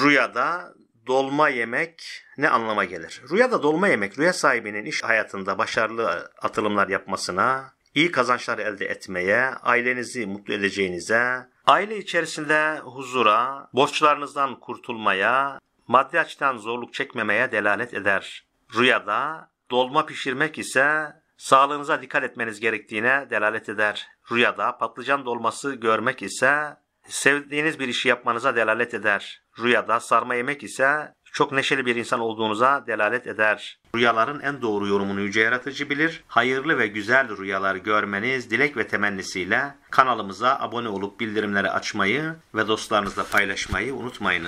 rüyada dolma yemek ne anlama gelir? Rüyada dolma yemek rüya sahibinin iş hayatında başarılı atılımlar yapmasına, iyi kazançlar elde etmeye, ailenizi mutlu edeceğinize, aile içerisinde huzura, borçlarınızdan kurtulmaya, maddi açıdan zorluk çekmemeye delalet eder. Rüyada dolma pişirmek ise sağlığınıza dikkat etmeniz gerektiğine delalet eder. Rüyada patlıcan dolması görmek ise sevdiğiniz bir işi yapmanıza delalet eder. Rüyada sarma yemek ise çok neşeli bir insan olduğunuza delalet eder. Rüyaların en doğru yorumunu yüce yaratıcı bilir. Hayırlı ve güzel rüyalar görmeniz dilek ve temennisiyle kanalımıza abone olup bildirimleri açmayı ve dostlarınızla paylaşmayı unutmayın.